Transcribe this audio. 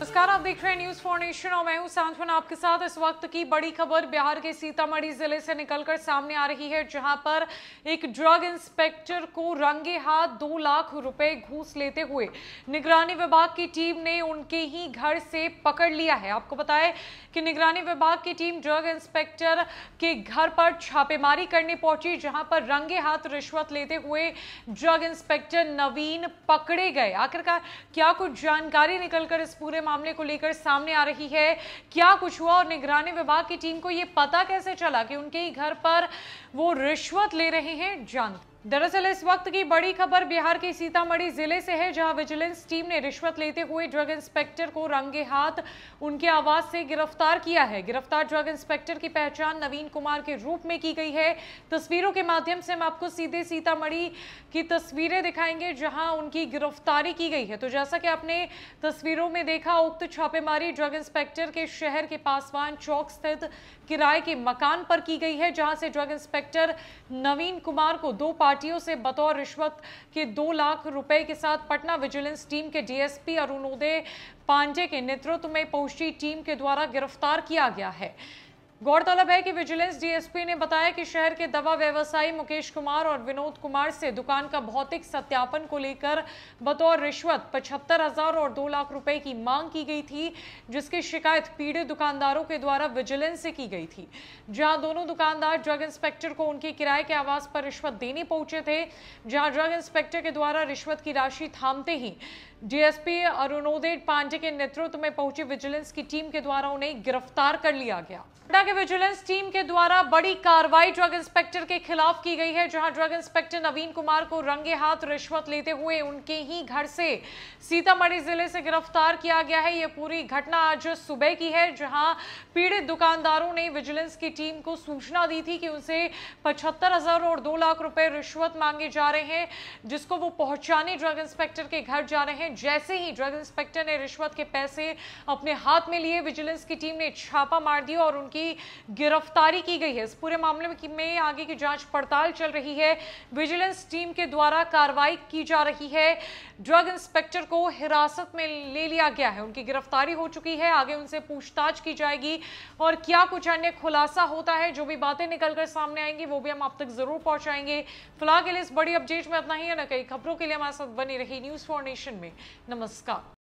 नमस्कार आप देख रहे हैं न्यूज फोर नेशन और मैं हूं सांसवन आपके साथ इस वक्त की बड़ी खबर बिहार के सीतामढ़ी जिले से निकलकर सामने आ रही है जहां पर एक ड्रग इंस्पेक्टर को रंगे हाथ दो लाख रुपए घूस लेते हुए निगरानी विभाग की टीम ने उनके ही घर से पकड़ लिया है आपको बताए कि निगरानी विभाग की टीम ड्रग इंस्पेक्टर के घर पर छापेमारी करने पहुंची जहां पर रंगे हाथ रिश्वत लेते हुए ड्रग इंस्पेक्टर नवीन पकड़े गए आखिरकार क्या कुछ जानकारी निकलकर इस पूरे मामले को लेकर सामने आ रही है क्या कुछ हुआ और निगरानी विभाग की टीम को यह पता कैसे चला कि उनके ही घर पर वो रिश्वत ले रहे हैं जानते दरअसल इस वक्त की बड़ी खबर बिहार के सीतामढ़ी जिले से है जहां विजिलेंस टीम ने रिश्वत लेते हुए ड्रग इंस्पेक्टर को रंगे हाथ उनके आवास से गिरफ्तार किया है गिरफ्तार ड्रग इंस्पेक्टर की पहचान नवीन कुमार के रूप में की गई है तस्वीरों के माध्यम से हम आपको सीधे सीतामढ़ी की तस्वीरें दिखाएंगे जहाँ उनकी गिरफ्तारी की गई है तो जैसा कि आपने तस्वीरों में देखा उक्त छापेमारी ड्रग इंस्पेक्टर के शहर के पासवान चौक स्थित किराए के मकान पर की गई है जहाँ से ड्रग इंस्पेक्टर नवीन कुमार को दो पार्टियों से बतौर रिश्वत के दो लाख रुपए के साथ पटना विजिलेंस टीम के डीएसपी अरुणोदय पांडे के नेतृत्व में पहुंची टीम के द्वारा गिरफ्तार किया गया है गौरतलब है कि विजिलेंस डीएसपी ने बताया कि शहर के दवा व्यवसायी मुकेश कुमार और विनोद कुमार से दुकान का भौतिक सत्यापन को लेकर बतौर रिश्वत पचहत्तर हजार और दो लाख रुपए की मांग की गई थी जिसकी शिकायत पीड़ित दुकानदारों के द्वारा विजिलेंस से की गई थी जहां दोनों दुकानदार ड्रग इंस्पेक्टर को उनके किराए के आवास पर रिश्वत देने पहुंचे थे जहाँ ड्रग इंस्पेक्टर के द्वारा रिश्वत की राशि थामते ही डीएसपी अरुणोदय पांडे के नेतृत्व में पहुंची विजिलेंस की टीम के द्वारा उन्हें गिरफ्तार कर लिया गया पटना के विजिलेंस टीम के द्वारा बड़ी कार्रवाई ड्रग इंस्पेक्टर के खिलाफ की गई है जहां ड्रग इंस्पेक्टर नवीन कुमार को रंगे हाथ रिश्वत लेते हुए उनके ही घर से सीतामढ़ी जिले से गिरफ्तार किया गया है ये पूरी घटना आज सुबह की है जहां पीड़ित दुकानदारों ने विजिलेंस की टीम को सूचना दी थी कि उनसे पचहत्तर हजार और दो लाख रुपए रिश्वत मांगे जा रहे हैं जिसको वो पहुंचाने ड्रग इंस्पेक्टर के घर जा रहे हैं जैसे ही ड्रग इंस्पेक्टर ने रिश्वत के पैसे अपने हाथ में लिए विजिलेंस की टीम ने छापा मार दिया और उनकी की गिरफ्तारी की गई है इस पूरे मामले में आगे की जांच पड़ताल चल रही है विजिलेंस टीम के द्वारा कार्रवाई की जा रही है ड्रग इंस्पेक्टर को हिरासत में ले लिया गया है उनकी गिरफ्तारी हो चुकी है आगे उनसे पूछताछ की जाएगी और क्या कुछ अन्य खुलासा होता है जो भी बातें निकलकर सामने आएंगी वो भी हम आप तक जरूर पहुंचाएंगे फिलहाल के लिए इस बड़ी अपडेट में अपना ही ना कई खबरों के लिए हमारे साथ बनी रही न्यूज फॉर नेशन में नमस्कार